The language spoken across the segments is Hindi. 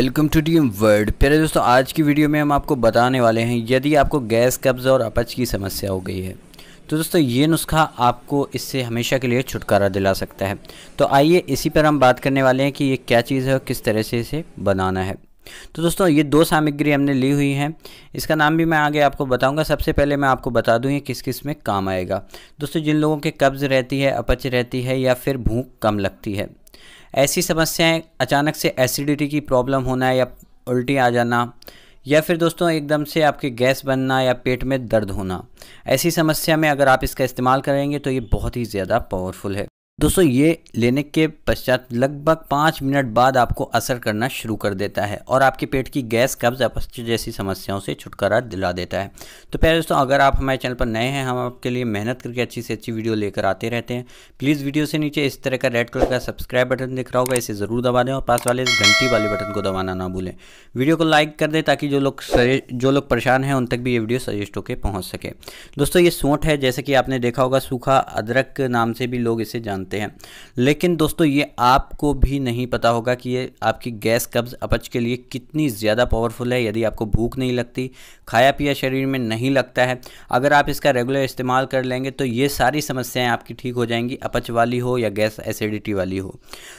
वेलकम टू डी वर्ल्ड प्यारे दोस्तों आज की वीडियो में हम आपको बताने वाले हैं यदि आपको गैस कब्ज़ और अपच की समस्या हो गई है तो दोस्तों ये नुस्खा आपको इससे हमेशा के लिए छुटकारा दिला सकता है तो आइए इसी पर हम बात करने वाले हैं कि ये क्या चीज़ है और किस तरह से इसे बनाना है तो दोस्तों ये दो सामग्री हमने ली हुई हैं इसका नाम भी मैं आगे आपको बताऊंगा सबसे पहले मैं आपको बता दूं ये किस किस में काम आएगा दोस्तों जिन लोगों के कब्ज़ रहती है अपच रहती है या फिर भूख कम लगती है ऐसी समस्याएं अचानक से एसिडिटी की प्रॉब्लम होना या उल्टी आ जाना या फिर दोस्तों एकदम से आपके गैस बनना या पेट में दर्द होना ऐसी समस्या में अगर आप इसका इस्तेमाल करेंगे तो ये बहुत ही ज़्यादा पावरफुल है दोस्तों ये लेने के पश्चात लगभग पाँच मिनट बाद आपको असर करना शुरू कर देता है और आपके पेट की गैस कब्ज अपच जैसी समस्याओं से छुटकारा दिला देता है तो पहले दोस्तों अगर आप हमारे चैनल पर नए हैं हम आपके लिए मेहनत करके अच्छी से अच्छी वीडियो लेकर आते रहते हैं प्लीज़ वीडियो से नीचे इस तरह का रेड कलर का सब्सक्राइब बटन दिख रहा होगा इसे ज़रूर दबा दें और पास वाले इस घंटी वाले बटन को दबाना ना भूलें वीडियो को लाइक कर दें ताकि जो लोग जो लोग परेशान हैं उन तक भी ये वीडियो सजेस्ट होकर पहुँच सके दोस्तों ये सोट है जैसे कि आपने देखा होगा सूखा अदरक नाम से भी लोग इसे जानते बनते हैं लेकिन दोस्तों ये आपको भी नहीं पता होगा कि ये आपकी गैस कब्ज अपच के लिए कितनी ज़्यादा पावरफुल है यदि आपको भूख नहीं लगती खाया पिया शरीर में नहीं लगता है अगर आप इसका रेगुलर इस्तेमाल कर लेंगे तो ये सारी समस्याएँ आपकी ठीक हो जाएंगी अपच वाली हो या गैस एसिडिटी वाली हो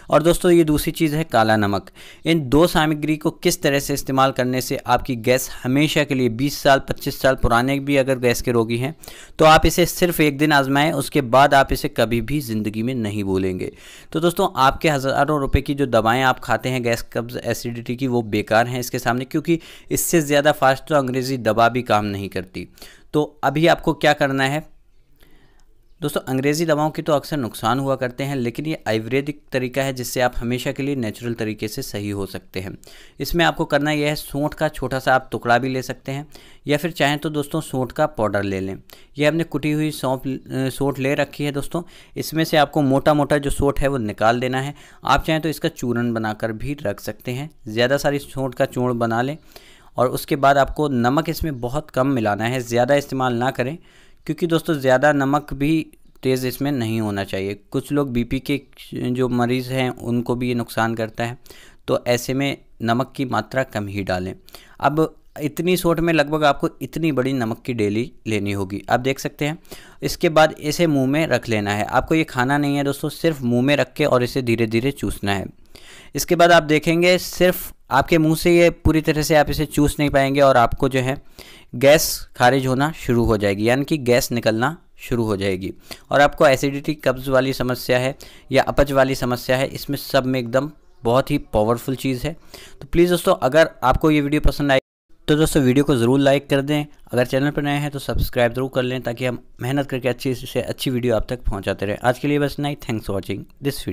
और दोस्तों ये दूसरी चीज़ है काला नमक इन दो सामग्री को किस तरह से इस्तेमाल करने से आपकी गैस हमेशा के लिए 20 साल 25 साल पुराने भी अगर गैस के रोगी हैं तो आप इसे सिर्फ एक दिन आजमाएं उसके बाद आप इसे कभी भी ज़िंदगी में में नहीं बोलेंगे तो दोस्तों आपके हज़ारों रुपये की जो दवाएँ आप खाते हैं गैस कब्ज एसिडिटी की वो बेकार हैं इसके सामने क्योंकि इससे ज़्यादा फास्ट तो अंग्रेज़ी दवा भी काम नहीं करती तो अभी आपको क्या करना है दोस्तों अंग्रेज़ी दवाओं के तो अक्सर नुकसान हुआ करते हैं लेकिन ये आयुर्वेदिक तरीका है जिससे आप हमेशा के लिए नेचुरल तरीके से सही हो सकते हैं इसमें आपको करना यह है सोंठ का छोटा सा आप टुकड़ा भी ले सकते हैं या फिर चाहें तो दोस्तों सूंठ का पाउडर ले लें ये हमने कुटी हुई सौंप सोट ले रखी है दोस्तों इसमें से आपको मोटा मोटा जो सोट है वो निकाल देना है आप चाहें तो इसका चूर्ण बनाकर भी रख सकते हैं ज़्यादा सारी सोट का चूर्ण बना लें और उसके बाद आपको नमक इसमें बहुत कम मिलाना है ज़्यादा इस्तेमाल ना करें क्योंकि दोस्तों ज़्यादा नमक भी तेज़ इसमें नहीं होना चाहिए कुछ लोग बी के जो मरीज़ हैं उनको भी ये नुकसान करता है तो ऐसे में नमक की मात्रा कम ही डालें अब इतनी सोट में लगभग आपको इतनी बड़ी नमक की डेली लेनी होगी आप देख सकते हैं इसके बाद इसे मुंह में रख लेना है आपको ये खाना नहीं है दोस्तों सिर्फ मुंह में रख के और इसे धीरे धीरे चूसना है इसके बाद आप देखेंगे सिर्फ आपके मुंह से ये पूरी तरह से आप इसे चूस नहीं पाएंगे और आपको जो है गैस खारिज होना शुरू हो जाएगी यानी कि गैस निकलना शुरू हो जाएगी और आपको एसिडिटी कब्ज़ वाली समस्या है या अपच वाली समस्या है इसमें सब में एकदम बहुत ही पावरफुल चीज़ है तो प्लीज़ दोस्तों अगर आपको ये वीडियो पसंद आई तो दोस्तों वीडियो को ज़रूर लाइक कर दें अगर चैनल पर नए हैं तो सब्सक्राइब ज़रूर कर लें ताकि हम मेहनत करके अच्छी से अच्छी वीडियो आप तक पहुँचाते रहें आज के लिए बस नहीं thanks for watching this video